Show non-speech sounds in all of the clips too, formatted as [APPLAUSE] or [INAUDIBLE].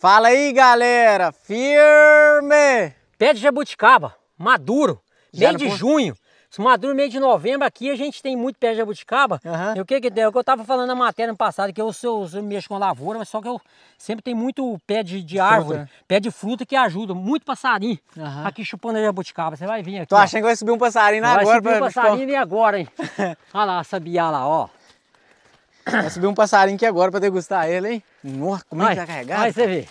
Fala aí, galera! Firme! Pé de jabuticaba, maduro, meio de ponto? junho. Maduro, meio de novembro, aqui a gente tem muito pé de jabuticaba. Uhum. E o que que tem? É o que eu tava falando na matéria no passado, que eu, eu, eu mexo com lavoura, mas só que eu sempre tem muito pé de, de árvore, pé de fruta que ajuda, muito passarinho. Uhum. Aqui chupando a jabuticaba, você vai vir aqui. Tô ó. achando que vai subir um passarinho agora. Vai subir um passarinho e então? agora, hein? [LAUGHS] Olha lá, sabiá lá, ó. Vai subir um passarinho aqui agora para degustar ele, hein? Nossa, como é que tá carregado? Aí você vê.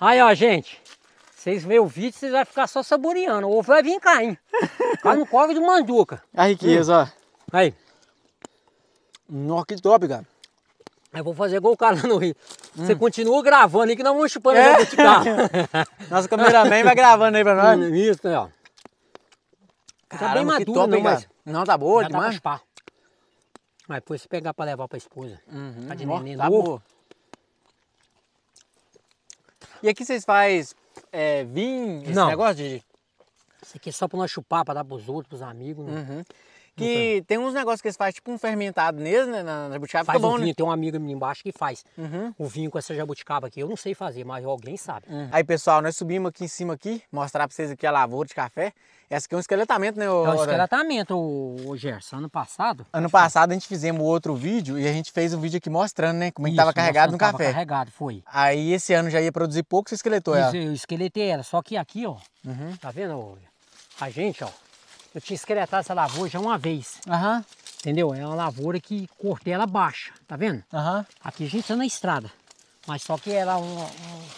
Aí, ó, gente. Vocês veem o vídeo, vocês vão ficar só saboreando. O ovo vai vir hein? Cai no cove de manduca. A riqueza, ó. Aí. Nossa, que top, cara. Aí vou fazer igual o cara no Rio. Hum. Você continua gravando aí que nós vamos chupando é. o de carro. [LAUGHS] Nosso cameraman vai gravando aí pra nós. Hum, isso, né, ó. Caramba, tá bem maduro, top, não, né, mas... Não, tá boa Já demais. Tá mas depois se pegar para levar para a esposa. Uhum. Tá de neném Ó, novo. E aqui vocês faz é, vinho, esse Não. negócio de... Isso aqui é só para nós chupar, para dar para os outros, para os amigos. Né? Uhum. Que tem uns negócios que eles fazem, tipo um fermentado mesmo, né? Na, jabuticaba, faz bom, um né? vinho, né? Tem uma amiga minha embaixo que faz uhum. o vinho com essa jabuticaba aqui. Eu não sei fazer, mas alguém sabe. Uhum. Aí, pessoal, nós subimos aqui em cima aqui, mostrar pra vocês aqui a lavoura de café. Essa aqui é um esqueletamento, né? O... É um esqueletamento, o, o Gerson. Ano passado... Ano passado a gente fizemos outro vídeo e a gente fez um vídeo aqui mostrando, né? Como é que tava carregado no café. carregado, foi. Aí esse ano já ia produzir pouco, você esqueletou Isso, ela. eu esqueletei ela. Só que aqui, ó, uhum. tá vendo? A gente, ó, eu tinha excretado essa lavoura já uma vez. Uhum. Entendeu? É uma lavoura que cortei ela baixa, tá vendo? Uhum. Aqui a gente tá na estrada, mas só que era um,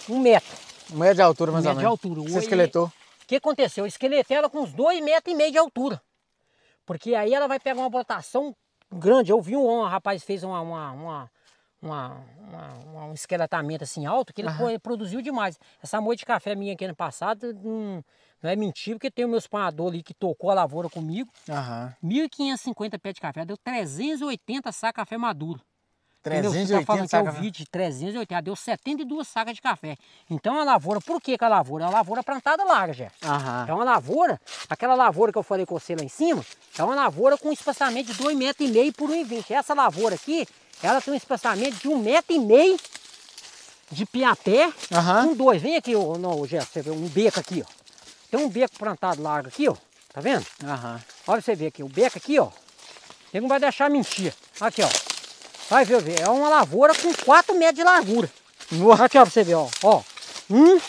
um, metro. Um metro de altura, mais um ou menos. Um metro de altura. Você esqueletou? O que aconteceu? Eu esqueletei ela com uns dois metros e meio de altura. Porque aí ela vai pegar uma brotação grande. Eu vi um, um rapaz fez uma, uma, uma uma, uma, um esqueletamento assim alto que ele uhum. produziu demais. Essa moita de café minha aqui ano passado, não, não é mentira, porque tem o meu espanhador ali que tocou a lavoura comigo. Uhum. 1.550 pés de café, deu 380 sacos de café maduro. 380 Você tá falando que é eu né? vi de 380, deu 72 sacas de café. Então a lavoura, por que, que a lavoura? É uma lavoura plantada larga, já. Então É uma lavoura, aquela lavoura que eu falei com você lá em cima, é uma lavoura com um espaçamento de 2,5 metros e meio por 1,20. Essa lavoura aqui, ela tem um espaçamento de um metro e meio de piapé uhum. com dois. Vem aqui, ô, não, Gerson, você vê um beco aqui, ó. Tem um beco plantado largo aqui, ó. Tá vendo? Uhum. Olha você ver aqui, o beco aqui, ó. Você não vai deixar mentir. Aqui, ó. Vai ver, ver. É uma lavoura com 4 metros de largura. Aqui, ó, pra você ver, ó. Ó. Um,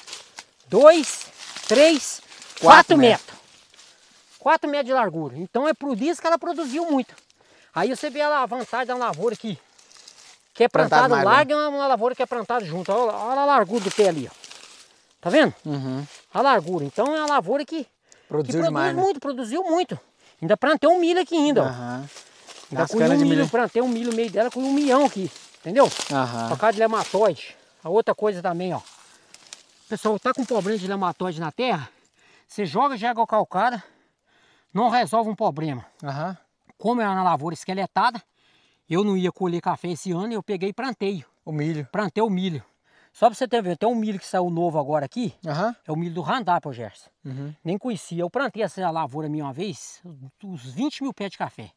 dois, três, quatro, quatro metros. metros. Quatro metros de largura. Então é por isso que ela produziu muito. Aí você vê a vantagem da lavoura aqui que é plantado, plantado né? larga é uma, lavoura que é plantada junto. Olha, olha, a largura do pé ali, ó. Tá vendo? Uhum. A largura. Então é uma lavoura que produziu, que demais, né? muito, né? produziu muito. Ainda plantei um milho aqui ainda, uhum. ó. Ainda colhi um milho, milho, plantei um milho no meio dela, com um milhão aqui, entendeu? Uhum. Por causa de nematóide. A outra coisa também, ó. Pessoal, tá com problema de nematóide na terra, você joga de água calcada, não resolve um problema. Uhum. Como é uma lavoura esqueletada, eu não ia colher café esse ano, eu peguei e plantei. O milho. Plantei o milho. Só pra você ter ver, tem um milho que saiu novo agora aqui. Uhum. É o milho do Randap, Gerson. Uhum. Nem conhecia. Eu plantei essa lavoura minha uma vez, uns 20 mil pés de café.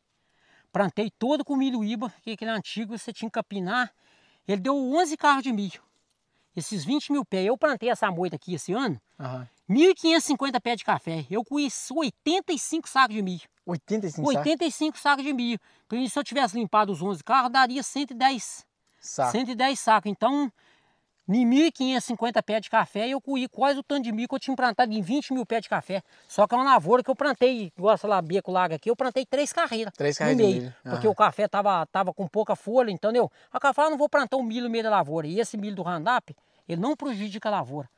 Plantei todo com milho Iba, que é aquele antigo você tinha que capinar. Ele deu 11 carros de milho. Esses 20 mil pés. Eu plantei essa moita aqui esse ano. Uhum. 1.550 pés de café. Eu conheci 85 sacos de milho. 85 sacos? 85 sacos de milho. Então, se eu tivesse limpado os 11 carros, daria 110 sacos. 110 sacos. Então, em 1.550 pés de café, eu coí quase o tanto de milho que eu tinha plantado em 20 mil pés de café. Só que é uma lavoura que eu plantei, igual essa labeco larga aqui, eu plantei três carreiras. Três carreiras meio, de milho. Porque uhum. o café tava, tava com pouca folha, entendeu? A eu não vou plantar um milho no meio da lavoura. E esse milho do Randap, ele não prejudica a lavoura.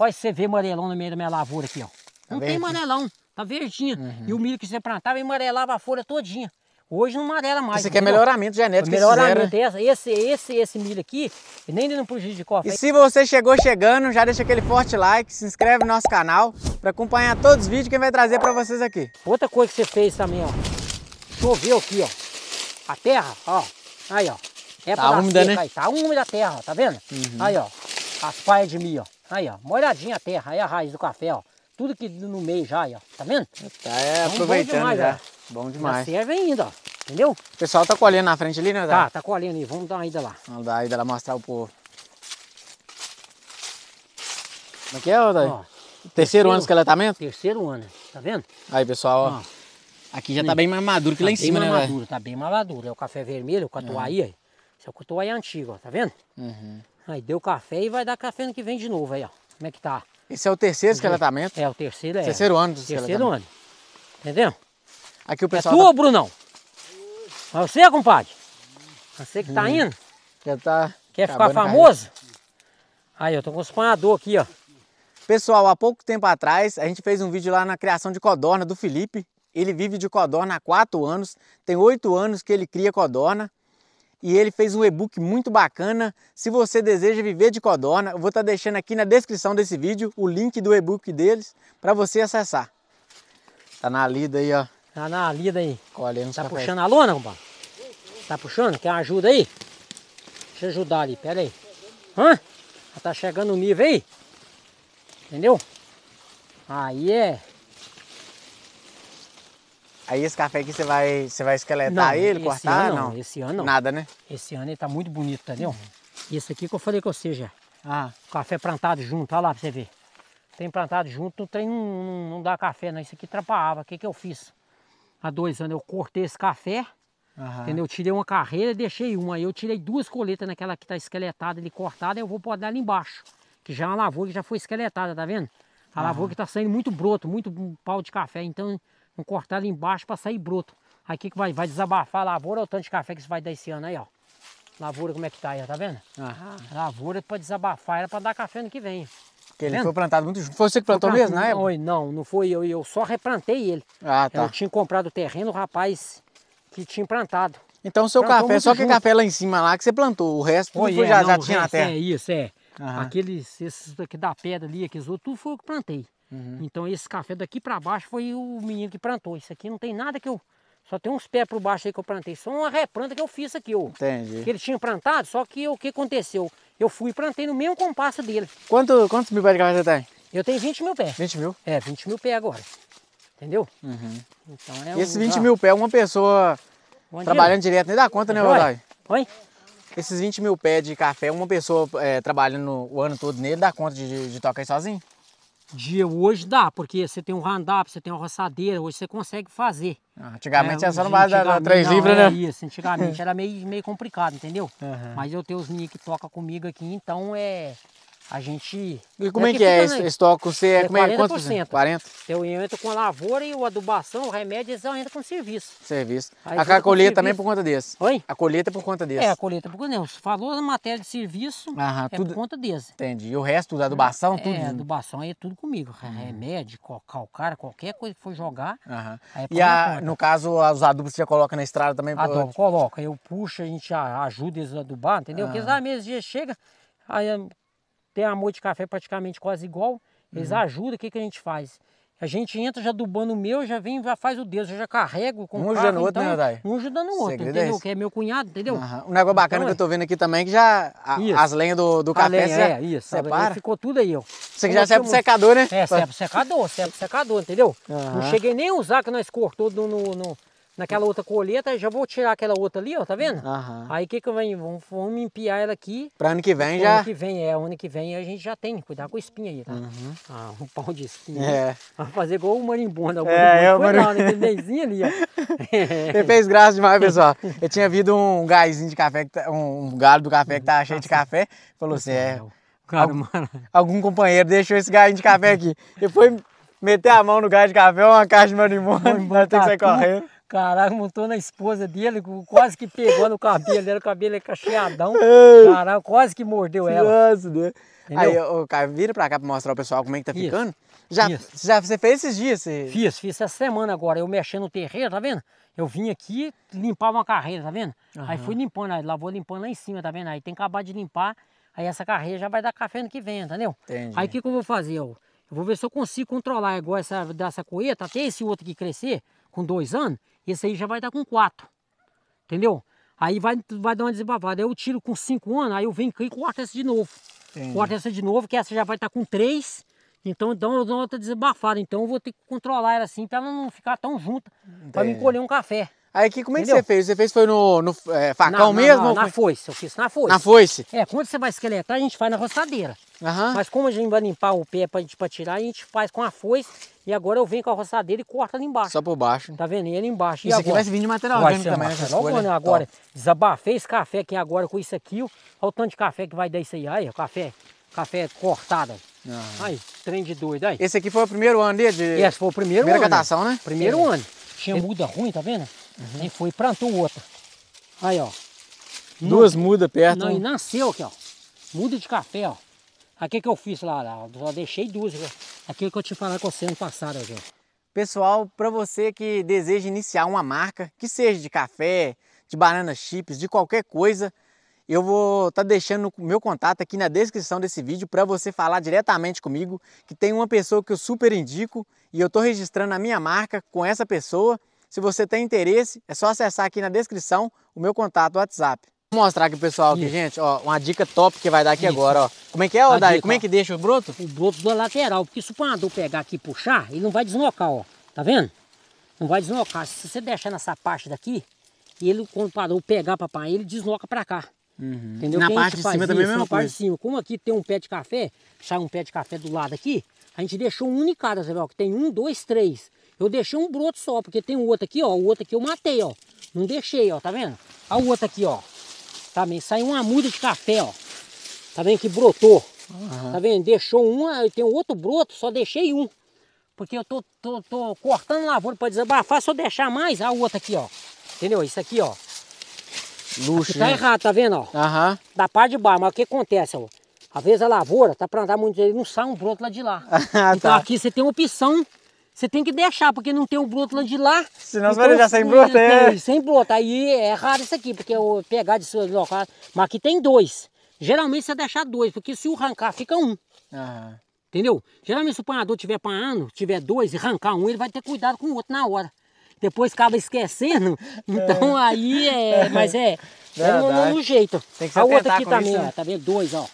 Olha você vê amarelão no meio da minha lavoura aqui, ó. Tá não tá tem amarelão, tá verdinho. Uhum. E o milho que você plantava amarelava a folha todinha. Hoje não amarela mais. Isso aqui é melhoramento genético. Melhoramento. É essa, esse, esse, esse milho aqui, nem não de a E se você chegou chegando, já deixa aquele forte like, se inscreve no nosso canal para acompanhar todos os vídeos que a gente vai trazer para vocês aqui. Outra coisa que você fez também, ó. Choveu aqui, ó. A terra, ó. Aí, ó. É tá úmida, seca, né? Aí. Tá úmida a terra, ó. tá vendo? Uhum. Aí, ó. As paias de milho, ó. Aí, ó, molhadinha a terra, aí a raiz do café, ó. Tudo que no meio já, aí, ó. Tá vendo? É, tá é, então, aproveitando bom demais, já. Ó. Bom demais. Já serve ainda, ó. Entendeu? O pessoal tá colhendo na frente ali, né? Tá, tá colhendo aí. Vamos dar uma ida lá. Vamos dar uma ida lá mostrar o povo. Como é que é, Odaí? Terceiro, terceiro ano de escalatamento? Terceiro ano, tá vendo? Aí, pessoal, ó. ó. Aqui já tá bem mais maduro que tá lá em cima, né? Maduro, tá bem mais maduro. É o café vermelho, o catuai uhum. aí. Esse é o catuai antigo, ó, tá vendo? Uhum. Aí deu café e vai dar café no que vem de novo aí, ó. Como é que tá? Esse é o terceiro esqueletamento? É, o terceiro é. Terceiro ano do Terceiro ano. Entendeu? Aqui o é pessoal. É tu, tá... Brunão? É você, compadre? É você que tá hum. indo? Quer tá. Quer ficar famoso? Aí, eu tô com um espanhador aqui, ó. Pessoal, há pouco tempo atrás a gente fez um vídeo lá na criação de codorna do Felipe. Ele vive de codorna há quatro anos, tem oito anos que ele cria codorna e ele fez um e-book muito bacana. Se você deseja viver de codorna, eu vou estar tá deixando aqui na descrição desse vídeo o link do e-book deles para você acessar. Tá na lida aí, ó. Tá na lida aí. Colhendo tá puxando a lona, compadre? Tá puxando? Quer ajuda aí? Deixa eu ajudar ali, pera aí. Hã? Já tá chegando o nível aí? Entendeu? Aí é Aí esse café aqui você vai, você vai esqueletar não, ele, cortar? Ano, não, esse ano não. Nada, né? Esse ano ele tá muito bonito, entendeu? Tá vendo? E uhum. esse aqui que eu falei com você já. Ah. Café plantado junto, olha lá pra você ver. Tem plantado junto, não, tem, não, não dá café, não. Isso aqui trapaava. O que, que eu fiz? Há dois anos eu cortei esse café, uhum. entendeu? Eu tirei uma carreira deixei uma. Aí eu tirei duas coletas naquela que tá esqueletada ali cortada, eu vou podar ali embaixo. Que já é uma lavoura que já foi esqueletada, tá vendo? A uhum. lavoura que tá saindo muito broto, muito pau de café. Então Vamos cortar ali embaixo para sair broto. Aqui que vai, vai desabafar a lavoura, olha o tanto de café que isso vai dar esse ano aí, ó. Lavoura como é que tá aí, ó, tá vendo? Aham. Lavoura para desabafar, era para dar café ano que vem. Porque ele tá foi plantado muito junto. Foi você que plantou mesmo, né? Não, não, não foi eu. Eu só replantei ele. Ah, tá. Eu tinha comprado o terreno, o rapaz que tinha plantado. Então o seu plantou café, só que junto. café lá em cima lá que você plantou, o resto foi, é, já, não, já tinha na terra. É isso, é. Uhum. Aqueles, esses daqui da pedra ali, aqueles outros, tudo foi o que plantei. Uhum. Então esse café daqui para baixo foi o menino que plantou. Isso aqui não tem nada que eu. Só tem uns pés para baixo aí que eu plantei. Só uma replanta que eu fiz aqui, ó. Entendi. Que ele tinha plantado, só que o que aconteceu? Eu fui e plantei no mesmo compasso dele. Quanto, quantos mil pés de café você tem? Eu tenho 20 mil pés. 20 mil? É, 20 mil pés agora. Entendeu? Uhum. Então é esses 20 ó, mil pés, uma pessoa trabalhando direto nem dá conta, né, Valdair? Oi? Esses 20 mil pés de café, uma pessoa é, trabalhando o ano todo nele, dá conta de, de, de tocar sozinho? Dia hoje dá, porque você tem um round-up, você tem uma roçadeira, hoje você consegue fazer. Ah, antigamente é, era só no base da três libras, né? Isso, antigamente era meio, meio complicado, entendeu? Uhum. Mas eu tenho os meninos que tocam comigo aqui, então é. A gente. E como é, que, é esse, né? estoque? Você é, como é 40%. É Quantos? 40%. Então, eu entro com a lavoura e a adubação, o remédio, eles entram com serviço. Serviço. Aí a colheita também é por conta desse. Oi? A colheita é por conta desse. É, a colheita por conta desse. Falou na matéria de serviço, Aham, é tudo... por conta desse. Entendi. E o resto da adubação, é, tudo? É, adubação aí é tudo comigo. Uhum. Remédio, calcário, qualquer coisa que for jogar. Aham. É e a, no caso, os adubos você coloca na estrada também? Adubo, por... coloca. Eu puxo, a gente ajuda eles a adubar, entendeu? Aham. Porque às vezes chega, aí tem amor de café praticamente quase igual, eles uhum. ajudam, o que, que a gente faz? A gente entra já dubando o meu, já vem, já faz o Deus, eu já carrego com um ajudando o outro, né, então, né, Dai? Um ajudando o outro, Segredo é entendeu? É que é meu cunhado, entendeu? Uhum. Um negócio bacana então, que eu é. tô vendo aqui também é que já a, as lenhas do, do café lenha, é, isso, separa. ficou tudo aí, ó. Você que já serve assim, pro secador, né? É, serve pro secador, serve pro secador, entendeu? Uhum. Não cheguei nem a usar que nós cortou no, no, no naquela outra colheita, já vou tirar aquela outra ali, ó, tá vendo? Aí o que que eu venho? Vamos, vamos empiar ela aqui. Pra ano que vem já? Ano que vem, é, ano que vem a gente já tem, cuidar com espinha aí, tá? Uhum. Ah, um pau de espinha. É. Vai fazer igual o marimbondo, é, marimbondo é foi marim... naquele dezinho ali, ó. Você [LAUGHS] fez graça demais, [LAUGHS] pessoal. Eu tinha visto um gásinho de café, tá, um galho do café que tava tá cheio de café, falou assim, é... Cara, algum, algum companheiro deixou esse galho de café aqui. E foi meter a mão no gás de café, uma caixa de marimbondo, nós temos que sair correndo. Caraca, montou na esposa dele, quase que pegou no cabelo dela, o cabelo é cacheadão. [LAUGHS] Caraca, quase que mordeu ela. Nossa, Deus. Né? Aí, o cara, vira pra cá pra mostrar ao pessoal como é que tá Isso. ficando. Já, Isso. já você fez esses dias? Você... Fiz, fiz essa semana agora. Eu mexendo no terreiro, tá vendo? Eu vim aqui limpar uma carreira, tá vendo? Uhum. Aí fui limpando, aí lá vou limpando lá em cima, tá vendo? Aí tem que acabar de limpar. Aí essa carreira já vai dar café no que vem, entendeu? Entendi. Aí o que, que eu vou fazer? Eu vou ver se eu consigo controlar igual essa dessa coeta, até esse outro que crescer, com dois anos esse aí já vai estar com 4. Entendeu? Aí vai, vai dar uma desbavada. Aí eu tiro com 5 anos, aí eu venho e corto essa de novo. Entendi. Corto essa de novo, que essa já vai estar tá com 3. Então dá uma, outra desabafada. Então eu vou ter que controlar ela assim para ela não ficar tão junta. para me colher um café. Aí que, como é que você fez? Você fez foi no, no é, facão não, não, mesmo? Não, na foi? É foice, eu fiz na foice. Na foice? É, quando você vai esqueletar, a gente faz na roçadeira. Uhum. Mas como a gente vai limpar o pé pra, pra tirar, a gente faz com a foice e agora eu venho com a roçadeira e corto ali embaixo. Só por baixo. Tá vendo? E ele embaixo. Isso e aqui vai vir de material vai orgânico também. Né, material né Agora, Top. desabafei esse café aqui agora com isso aqui. Olha o tanto de café que vai dar isso aí. Aí, café, café cortado. Uhum. Aí, trem de doido. Aí. Esse aqui foi o primeiro ano dele? De... Esse foi o primeiro Primeira ano. Primeira catação, né? Primeiro Sim. ano. Tinha muda ruim, tá vendo? Uhum. E foi plantou outra. Aí, ó. Duas mudas perto. Não, e nasceu aqui, ó. Muda de café, ó. Aqui é que eu fiz lá, lá Eu deixei duas. Aquilo que eu te falar com você ano passado, gente Pessoal, para você que deseja iniciar uma marca, que seja de café, de banana chips, de qualquer coisa, eu vou estar tá deixando o meu contato aqui na descrição desse vídeo para você falar diretamente comigo, que tem uma pessoa que eu super indico e eu estou registrando a minha marca com essa pessoa se você tem interesse, é só acessar aqui na descrição o meu contato WhatsApp. Vou mostrar aqui pessoal aqui, Isso. gente, ó, uma dica top que vai dar aqui Isso. agora, ó. Como é que é, ó, Dari? Como é que deixa o broto? O broto da lateral, porque se o panador pegar aqui e puxar, ele não vai deslocar, ó. Tá vendo? Não vai deslocar. Se você deixar nessa parte daqui, ele, quando o panador pegar papai, ele desloca pra cá. Uhum. Entendeu? Na Quem parte de cima também é a mesma coisa. Cima, como aqui tem um pé de café, sai um pé de café do lado aqui, a gente deixou um em cada, você vê, ó, que tem um, dois, três. Eu deixei um broto só, porque tem um outro aqui, ó. O outro aqui eu matei, ó. Não deixei, ó. Tá vendo? Olha o outro aqui, ó. Tá vendo? saiu uma muda de café, ó. Tá vendo que brotou? Uhum. Tá vendo? Deixou uma, tem outro broto, só deixei um. Porque eu tô, tô, tô cortando lavoura para desabafar, se eu deixar mais, a outra aqui, ó. Entendeu? Isso aqui, ó. Luxo. Aqui tá né? errado, tá vendo, ó? Uhum. Da parte de baixo, mas o que acontece, ó? Às vezes a lavoura tá andar muito, ele não sai um broto lá de lá. [LAUGHS] Ah, então tá. aqui você tem opção você tem que deixar, porque não tem o broto lá de lá. Senão então, vai deixar sem broto, é? Sem broto. Aí é raro isso aqui, porque eu pegar de suas locais. Mas aqui tem dois. Geralmente você deixar dois, porque se o arrancar fica um. Aham. Entendeu? Geralmente se o panador tiver panando, tiver dois e arrancar um, ele vai ter cuidado com o outro na hora. Depois acaba esquecendo. [LAUGHS] É. Então é. aí é. Mas é. É no, no jeito. Tem que se A outra aqui também, né? tá vendo? Dois, ó.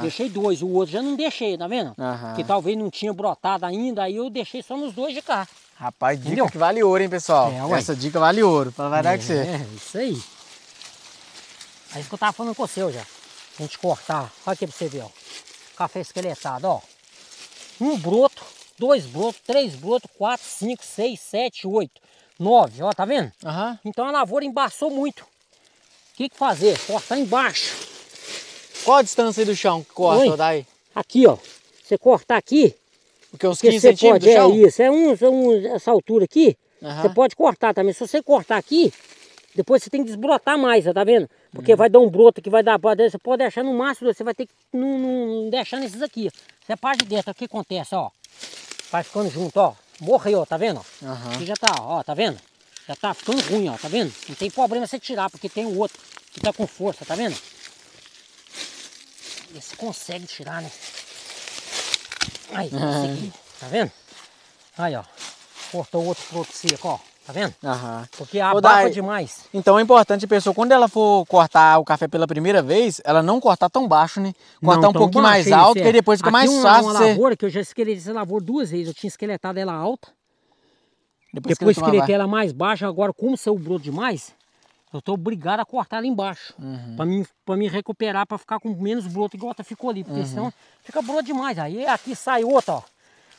Deixei dois, o outro já não deixei, tá vendo? Que talvez não tinha brotado ainda, aí eu deixei só nos dois de cá. Rapaz, dica Entendeu? que vale ouro, hein, pessoal? É, Essa dica vale ouro, pra variar é, que você. É, isso aí. É isso que eu tava falando com você, já. A gente cortar, olha aqui pra você ver, ó. Café esqueletado, ó. Um broto, dois brotos, três brotos, quatro, cinco, seis, sete, oito, nove, ó, tá vendo? Uhum. Então a lavoura embaçou muito. O que, que fazer? Cortar embaixo qual a distância aí do chão que corta Oi? daí? Aqui, ó. Você cortar aqui. Porque uns 15 centímetros pode, do é chão? É isso, é um, um, essa altura aqui. Uhum. Você pode cortar também. Se você cortar aqui, depois você tem que desbrotar mais, tá vendo? Porque uhum. vai dar um broto que vai dar. Você pode deixar no máximo, você vai ter que não, não deixar nesses aqui. Você é parte de dentro, o que acontece, ó. Vai ficando junto, ó. Morreu, tá vendo? Uhum. Aqui já tá, ó, tá vendo? Já tá ficando ruim, ó, tá vendo? Não tem problema você tirar, porque tem o outro que tá com força, tá vendo? se consegue tirar, né? Aí, uhum. tá vendo? Aí, ó. Cortou outro fruto seco, ó. Tá vendo? Uhum. Porque abafa daí... demais. Então é importante a pessoa, quando ela for cortar o café pela primeira vez, ela não cortar tão baixo, né? Cortar não, um pouquinho mais alto, é. que depois fica Aqui mais uma, fácil. Uma lavoura, que eu já esqueletei essa lavoura duas vezes. Eu tinha esqueletado ela alta. Depois, depois esqueletei ela mais baixa. Agora, como saiu broto demais, eu estou obrigado a cortar ali embaixo. Uhum. para mim, pra me recuperar, para ficar com menos broto igual outra tá, ficou ali. Porque uhum. senão fica broto demais. Aí aqui sai outra, ó.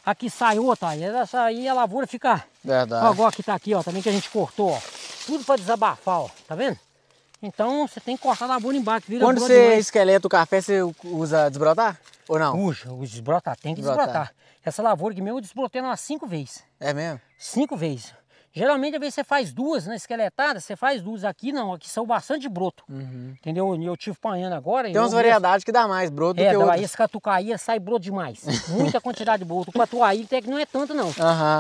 Aqui sai outra, aí, essa, aí a lavoura fica... Verdade. Ó, igual que tá aqui, ó. Também que a gente cortou, ó. Tudo para desabafar, ó. Tá vendo? Então você tem que cortar a lavoura embaixo. Quando você esqueleta o café, você usa desbrotar? Ou não? Usa, desbrotar. Tem que desbrotar. desbrotar. Essa lavoura aqui meu eu desbrotei umas cinco vezes. É mesmo? Cinco vezes. Geralmente, às vezes, você faz duas na né, esqueletada, você faz duas. Aqui não, aqui são bastante broto. Uhum. Entendeu? Eu tive panhando agora. Tem umas variedades que dá mais broto é, do que outras. Esse catucaí sai broto demais. [LAUGHS] Muita quantidade de broto. O catuaí tem que não é tanto, não. Uhum.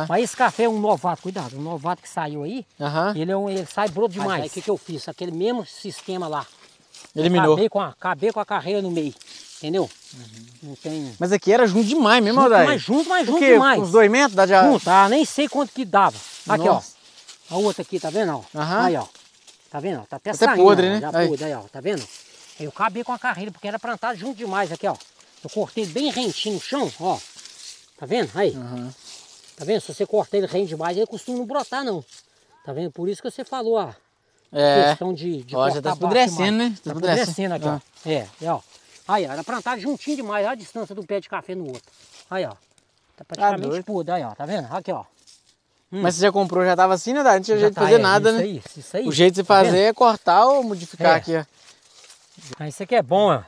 Mas esse café é um novato, cuidado. Um novato que saiu aí, uhum. ele, é um, ele sai broto demais. Mas aí o que, que eu fiz? Aquele mesmo sistema lá. Eliminou. Acabei com a, acabei com a carreira no meio. Entendeu? Uhum. Não tem. Mas aqui era junto demais mesmo, Aldair? Mais junto, mas junto demais. Os dois metros? Dá de... Junto, ah, nem sei quanto que dava. Aqui, Nossa. ó. A outra aqui, tá vendo? Ó? Uhum. Aí, ó. Tá vendo? Ó? Tá até, tá até saindo, podre, ó, né? Já aí. podre, aí, ó. Tá vendo? Eu acabei com a carreira, porque era plantado junto demais aqui, ó. Eu cortei bem rentinho no chão, ó. Tá vendo? Aí. Uhum. Tá vendo? Se você cortar ele rente demais, ele costuma não brotar, não. Tá vendo? Por isso que você falou, ó. É. Questão de, de ó, cortar já tá apodrecendo, né? Tá, tá apodrecendo aqui, ó. É, é, ó. Aí, ó, era plantado juntinho demais, olha a distância do pé de café no outro. Aí, ó. Tá, tá praticamente ah, podre, aí, ó. Tá vendo? Aqui, ó. Hum. Mas você já comprou, já tava assim, né, Dá? Não tinha já jeito tá, de fazer é, nada, isso né? Aí, isso aí. O jeito de se tá fazer é cortar ou modificar é. aqui, ó. Ah, isso aqui é bom, ó.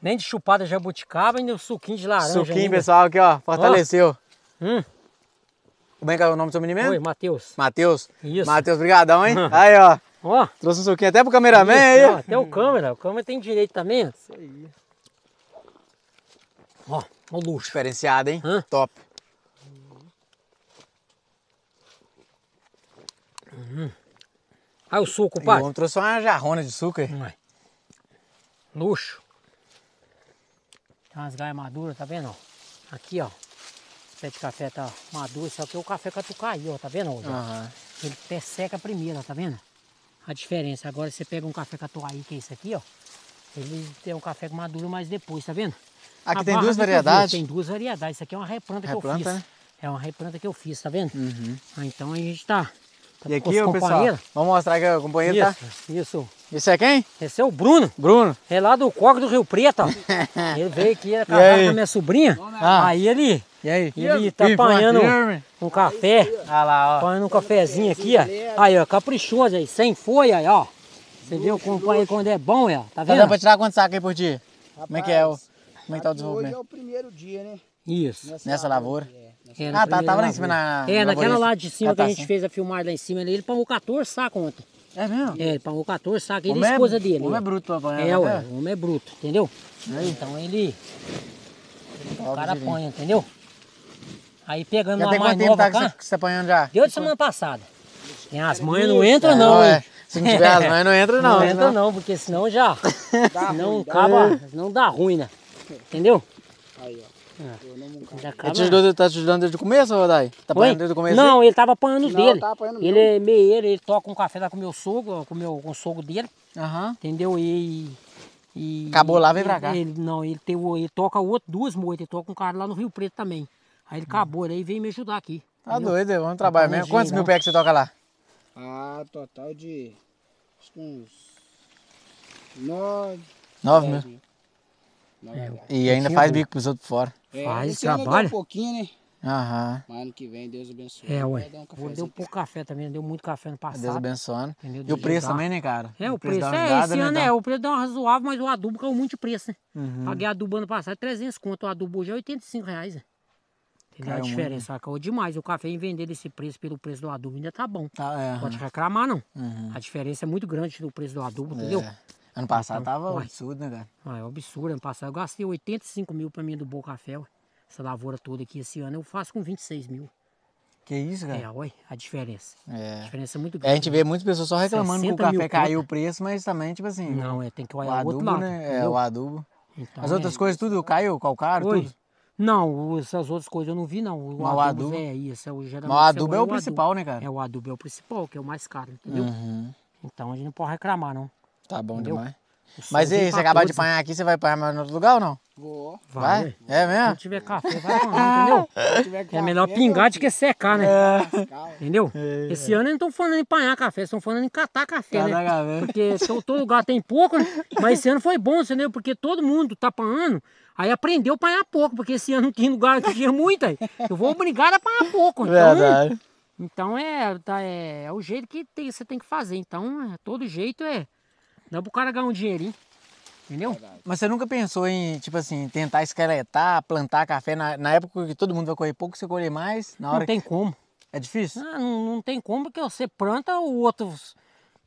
Nem de chupada jabuticaba, nem o suquinho de laranja. Suquinho, ainda. pessoal, aqui, ó. Fortaleceu. Hum. Como é que é o nome do seu menino mesmo? Oi, Matheus. Matheus? Isso. Matheus, brigadão, hein? [LAUGHS] Aí, ó. Ó. Trouxe um suquinho até pro cameraman aí. Ó, até o câmera. O câmera tem direito também. Isso aí. Ó, ó o luxo. Diferenciado, hein? Hã? Top. Hum. Aí o suco, pai. trouxe uma jarrona de suco aí. Hum. Luxo. Tem umas gaias maduras, tá vendo? Ó? Aqui, ó. Esse pé de café tá maduro, só que é o café catucaí, ó, tá vendo? uhum. Ele pé seca primeiro, ó, tá vendo? a diferença. Agora você pega um café catuaí, que é esse aqui, ó. Ele tem um café maduro, mas depois, tá vendo? Aqui a tem duas variedades? Tem duas variedades. Isso aqui é uma replanta, replanta que eu fiz. Né? É uma replanta que eu fiz, tá vendo? Uhum. Ah, então a gente tá... tá e aqui, pessoal, vamos mostrar que o companheiro tá? isso, tá... Isso, Esse é quem? Esse é o Bruno. Bruno. É lá do Coque do Rio Preto, ó. [LAUGHS] ele veio aqui, era casado com a minha sobrinha. Ah. Aí ele e aí? E ele tá apanhando um café. Olha ah lá, ó. Apanhando um cafezinho aqui, ó. Aí, ó, caprichoso aí, sem folha aí, ó. Você viu como aí quando é bom, ó. Tá então vendo? Dá pra tirar quantos sacos aí por dia? Rapaz, como é que é o, como é que tá o desenvolvimento? Hoje é o primeiro dia, né? Isso. Nessa, Nessa lavoura? É. ah, tá, tava lá em cima na. É, naquela lá de cima ah, que a tá, gente fez a filmagem lá em cima, ele pagou 14 sacos ontem. É mesmo? É, ele pagou 14 sacos, ele e a esposa é, dele. O homem é, é bruto pra apanhar. É, né? ué, o é. homem é bruto, entendeu? Então ele. O cara apanha, entendeu? Aí pegando já uma mais nova tá cá. Que você tá apanhando já? Deu de semana passada. Tem as manhas, não entra é, não, é. Se não tiver as manhas, não entra [LAUGHS] não. Não né, entra não, porque senão já. não [LAUGHS] senão acaba, né? não dá ruim, né? Entendeu? Aí, ó. Ah. Ele te ajudou, tá te ajudando desde o começo, Rodai? Tá apanhando desde o começo? Não, ele tava apanhando tá dele. Tá apanhando ele é meieiro, ele toca um café lá com o meu sogro, com meu com o sogro dele. Uhum. Entendeu? E, e. Acabou lá, veio pra cá. Ele, não, ele, tem, ele toca outro, duas moitas, ele toca um cara lá no Rio Preto também. Aí ele acabou, ele veio me ajudar aqui. Tá entendeu? doido, vamos é trabalhar mesmo. Quantos mil né? pés que você toca lá? Ah, total de uns nove. Nove mil? É, e ainda faz bico pros outros fora. É, faz, trabalha. um pouquinho, né? Aham. Mas ano que vem, Deus abençoe. É, ué. Um deu pouco café também, deu muito café no passado. Deus abençoe. E o preço também, né, cara? É, o, o preço, preço é, ajudada, esse né, ano é, o preço deu uma razoável, mas o adubo caiu é muito de preço, né? Uhum. Paguei adubo ano passado, 300 conto, o adubo hoje é 85 reais, né? Entendeu? Caiu a diferença muito. Né? caiu demais. O café em vender esse preço pelo preço do adubo ainda tá bom. Tá, é, Pode reclamar, não. Uhum. A diferença é muito grande do preço do adubo, é. entendeu? Ano passado então, tava uai, absurdo, né, cara? Ah, é absurdo. Ano passado eu gastei 85 mil pra mim do Bom Café, Essa lavoura toda aqui esse ano eu faço com 26 mil. Que isso, cara? É, olha a diferença. É. A diferença é muito grande. É, a gente né? vê muitas pessoas só reclamando que o café caiu o preço, mas também, tipo assim. Não, é, tem que olhar o adubo, o outro lado. Né? É, o adubo. Então, As outras é coisas tudo caiu, calcário, tudo? Não, essas outras coisas eu não vi, não. O, adubo, adubo, é isso. É o, geralmente, o é adubo é o, é o principal, adubo. né, cara? É, o adubo é o principal, que é o mais caro, entendeu? Uhum. Então a gente não pode reclamar, não. Tá bom entendeu? demais. Mas e você acabar de apanhar aqui, você vai apanhar mais em outro lugar ou não? Vou. Vai? vai? É mesmo? Se tiver café, vai apanhar, entendeu? [LAUGHS] é melhor pingar do que secar, né? É. Entendeu? É, é. Esse ano eles não estão falando em apanhar café, estão falando em catar café, né? Café. Porque todo lugar tem pouco, né? Mas esse ano foi bom, entendeu? Porque todo mundo tá apanhando, Aí aprendeu a apanhar pouco, porque esse ano não tinha lugar que tinha muita. Eu vou obrigado a apanhar pouco. Então, Verdade. Então é, tá, é, é, o jeito que tem, você tem que fazer. Então, é, todo jeito é. Dá pro cara ganhar um dinheirinho. Entendeu? Verdade. Mas você nunca pensou em, tipo assim, tentar esqueletar, plantar café na, na época que todo mundo vai correr pouco, você colher mais? Na hora não tem que... como. É difícil? Ah, não, não, tem como, porque você planta, o outro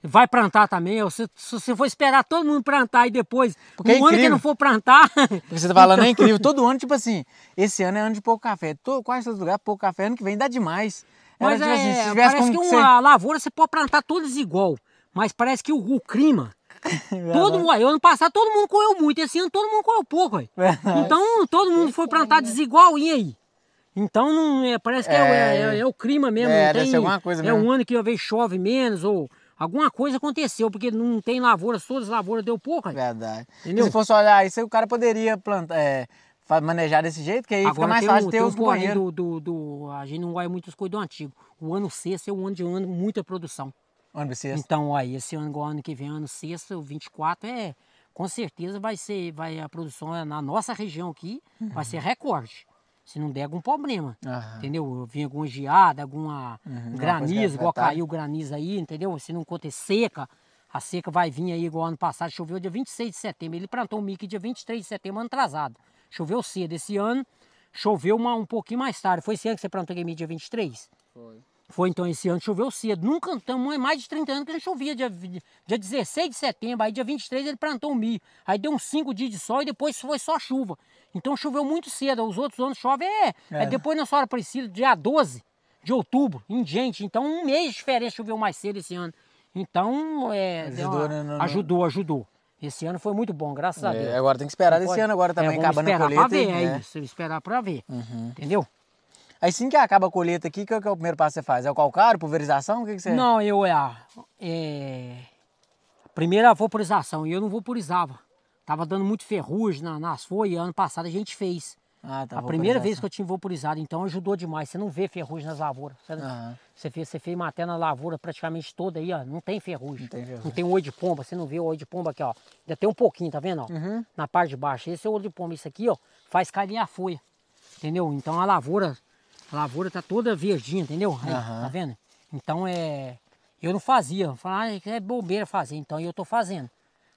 vai plantar também. Ou se, se você for esperar todo mundo plantar e depois, Porque é um é ano que não for plantar. Você tá falando, é então... é incrível. Todo ano, tipo assim, esse ano é ano de pouco café. Todo, quase os lugares pouco café. Ano que vem dá demais. Mas Era, tipo assim, é, assim, parece que uma você... lavoura você pode plantar todos igual. Mas parece que o, o clima. [LAUGHS] todo mundo, ano passado todo mundo correu muito, esse ano todo mundo correu pouco. Ué. Então todo mundo foi plantar desigual, e aí? Então não, é, parece que é, é. é, é, o clima mesmo. É, tem, alguma coisa é mesmo. um ano que uma vez chove menos, ou Alguma coisa aconteceu, porque não tem lavoura, todas as lavouras deu pouca. Verdade. Entendeu? Se fosse olhar isso, o cara poderia plantar, é, manejar desse jeito, que aí Agora, fica mais fácil um, ter os um do, do, do, A gente não vai muito as coisas antigo. O ano sexto é o ano de ano, muita produção. Ano sexto. Então, aí, esse ano, igual ano que vem, ano sexto, 24, é, com certeza vai ser, vai, a produção é na nossa região aqui, uhum. vai ser recorde se não der algum problema. Entendeu? Vem alguma geada, alguma uhum, granizo, igual caiu granizo aí, entendeu? Se não acontecer seca, a seca vai vir aí igual ano passado, choveu dia 26 de setembro. Ele plantou o mic dia 23 de setembro, ano atrasado. Choveu cedo esse ano, choveu uma, um pouquinho mais tarde. Foi esse ano que você plantou o mic dia 23? Foi. Foi então esse ano, choveu cedo. Nunca cantamos, é mais de 30 anos que ele chovia. Dia, dia 16 de setembro, aí dia 23 ele plantou o milho. Aí deu uns 5 dias de sol e depois foi só chuva. Então choveu muito cedo. Os outros anos chove é. é. é. depois na hora precisa, dia 12 de outubro, em gente. Então um mês diferença choveu mais cedo esse ano. Então, é, ajudou, uma, né, não, ajudou, ajudou. Esse ano foi muito bom, graças é, a Deus. Agora tem que esperar esse pode... ano agora é, também, é, acabando a colheita. Pra ver, né? é isso, esperar para ver, uhum. entendeu? Assim que acaba a colheita aqui, é que é o primeiro passo que você faz? É o calcário, pulverização? O que, que você... Não, eu é a... É... Primeiro é a vaporização, e eu não vaporizava. Tava dando muito ferrugem na, nas folhas, ano passado a gente fez. Ah, tá, a primeira vez que eu tinha vaporizado, então ajudou demais. Você não vê ferrugem nas lavouras. Você, uhum. você, fez, você fez maté na lavoura praticamente toda aí, ó. Não tem ferrugem. Não tem, ferrugem. Não tem olho de pomba. Você não vê o olho de pomba aqui, ó. Ainda tem um pouquinho, tá vendo? Ó? Uhum. Na parte de baixo. Esse é o olho de pomba. Isso aqui, ó, faz cair a folha. Entendeu? Então a lavoura a lavoura tá toda verdinha, entendeu? Aí, uhum. Tá vendo? Então é. Eu não fazia. falava que ah, é bobeira fazer, então eu tô fazendo.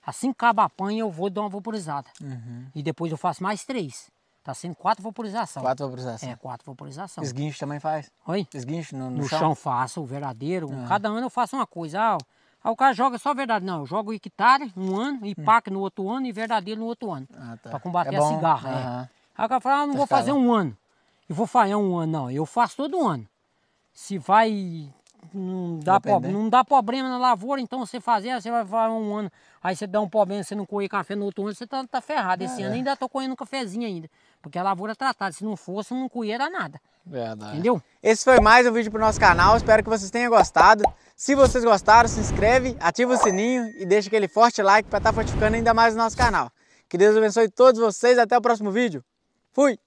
Assim que acaba a panha, eu vou dar uma vaporizada. Uhum. E depois eu faço mais três. Tá sendo quatro vaporizações. Quatro vaporizações. É, quatro vaporizações. Esguincho também faz? Oi? Esguincho no, no, no chão? chão? faço, o verdadeiro. Uhum. Ah. Cada ano eu faço uma coisa. Ah, aí ah, o cara joga só verdade. Não, eu jogo hectare um ano, e hum. pac no outro ano e verdadeiro no outro ano. Ah, tá. Pra combater é a cigarra. Uhum. É. Aí o cara fala, ah, não tá vou fazer um ano eu vou falhar um ano, não. Eu faço todo ano. Se vai. Não dá, problema, né? não dá problema na lavoura, então você fazer, você vai falhar um ano, aí você dá um problema, você não colher café no outro ano, você tá, tá ferrado. Esse é, ano é. ainda tô colhendo cafezinho ainda, porque a lavoura é tratada, se não fosse, não colheria nada. Verdade. Entendeu? Esse foi mais um vídeo pro nosso canal, espero que vocês tenham gostado. Se vocês gostaram, se inscreve, ativa o sininho e deixa aquele forte like para estar tá fortificando ainda mais o nosso canal. Que Deus abençoe todos vocês, até o próximo vídeo. Fui!